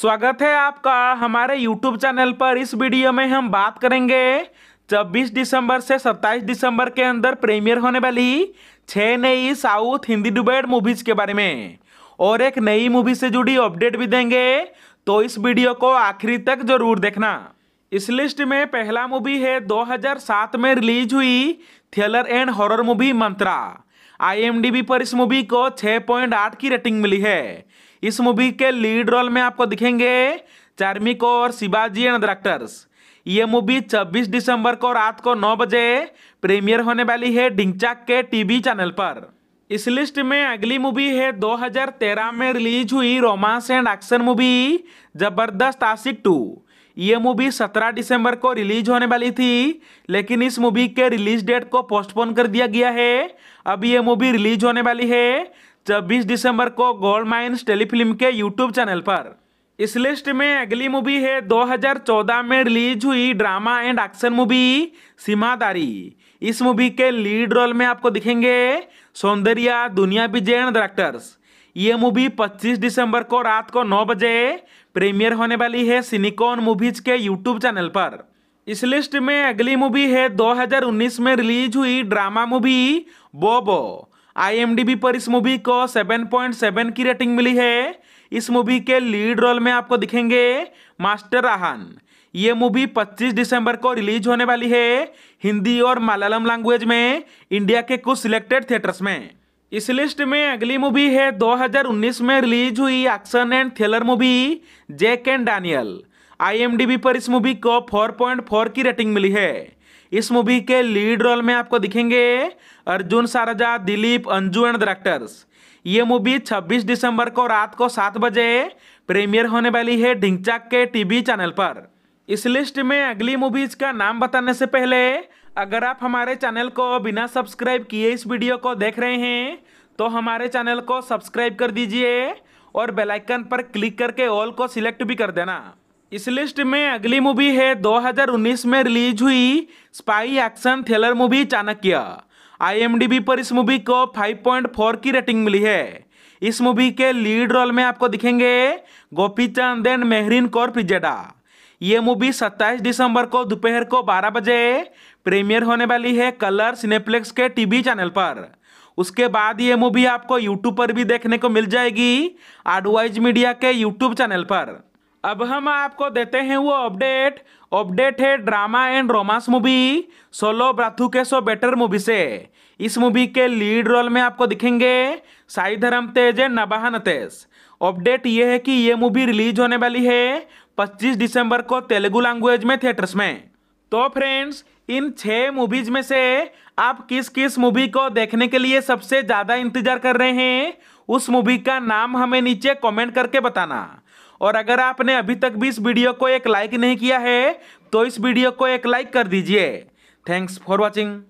स्वागत है आपका हमारे YouTube चैनल पर इस वीडियो में हम बात करेंगे छब्बीस दिसंबर से 27 दिसंबर के अंदर प्रीमियर होने वाली छः नई साउथ हिंदी डुबेड मूवीज़ के बारे में और एक नई मूवी से जुड़ी अपडेट भी देंगे तो इस वीडियो को आखिरी तक जरूर देखना इस लिस्ट में पहला मूवी है 2007 में रिलीज हुई thriller and horror movie Mantra आई पर इस मूवी को 6.8 की रेटिंग मिली है इस मूवी के लीड रोल में आपको दिखेंगे चार्मिक और शिवाजी एंड डायरेक्टर्स ये मूवी 26 दिसंबर को रात को 9 बजे प्रीमियर होने वाली है डिंगचाक के टीवी चैनल पर इस लिस्ट में अगली मूवी है 2013 में रिलीज हुई रोमांस एंड एक्शन मूवी जबरदस्त आशिक टू ये मूवी 17 दिसंबर को रिलीज होने वाली थी लेकिन इस मूवी के रिलीज डेट को पोस्टपोन कर दिया गया है अब ये मूवी रिलीज होने वाली है छब्बीस दिसंबर को गोल्ड माइन्स टेलीफिल्म के यूट्यूब चैनल पर इस लिस्ट में अगली मूवी है 2014 में रिलीज हुई ड्रामा एंड एक्शन मूवी सीमादारी इस मूवी के लीड रोल में आपको दिखेंगे सौंदर्या दुनिया विजय डायरेक्टर्स ये मूवी 25 दिसंबर को रात को 9 बजे प्रीमियर होने वाली है सिनिकॉन मूवीज के यूट्यूब चैनल पर इस लिस्ट में अगली मूवी है 2019 में रिलीज हुई ड्रामा मूवी बोबो आईएमडीबी पर इस मूवी को 7.7 की रेटिंग मिली है इस मूवी के लीड रोल में आपको दिखेंगे मास्टर आहान ये मूवी 25 दिसंबर को रिलीज होने वाली है हिंदी और मलयालम लैंग्वेज में इंडिया के कुछ सिलेक्टेड थिएटर्स में इस लिस्ट में अगली मूवी है 2019 में रिलीज हुई action and thriller movie Jack and Daniel IMDb पर इस मूवी को 4.4 की रेटिंग मिली है इस मूवी के लीड रोल में आपको दिखेंगे अर्जुन सारजा दिलीप अंजू एंड डायरेक्टर्स ये मूवी 26 दिसंबर को रात को सात बजे प्रीमियर होने वाली है ढिंगचाक के टीवी चैनल पर इस लिस्ट में अगली मूवीज का नाम बताने से पहले अगर आप हमारे चैनल को बिना सब्सक्राइब किए इस वीडियो को देख रहे हैं तो हमारे चैनल को सब्सक्राइब कर दीजिए और बेलाइकन पर क्लिक करके ऑल को सिलेक्ट भी कर देना इस लिस्ट में अगली मूवी है 2019 में रिलीज हुई spy action thriller movie Chanakya IMDb पर इस मूवी को 5.4 की रेटिंग मिली है इस मूवी के लीड रोल में आपको दिखेंगे गोपी चंद एंड मेहरीन कौर पिजेडा ये मूवी 27 दिसंबर को दोपहर को 12 बजे प्रीमियर होने वाली है कलर सिनेप्लेक्स के टीवी चैनल पर उसके बाद ये मूवी आपको यूट्यूब पर भी देखने को मिल जाएगी आडवाइज मीडिया के यूट्यूब चैनल पर अब हम आपको देते हैं वो अपडेट अपडेट है drama and romance movie solo Brathuke so better movie से इस मूवी के लीड रोल में आपको दिखेंगे साई धर्म तेज एंड नबाह नतेश अपडेट ये है कि ये मूवी रिलीज होने वाली है 25 दिसंबर को तेलुगु लैंग्वेज में थिएटर्स में तो फ्रेंड्स इन छः मूवीज में से आप किस किस मूवी को देखने के लिए सबसे ज़्यादा इंतजार कर रहे हैं उस मूवी का नाम हमें नीचे कमेंट करके बताना और अगर आपने अभी तक भी इस वीडियो को एक लाइक नहीं किया है तो इस वीडियो को एक लाइक कर दीजिए थैंक्स फॉर वॉचिंग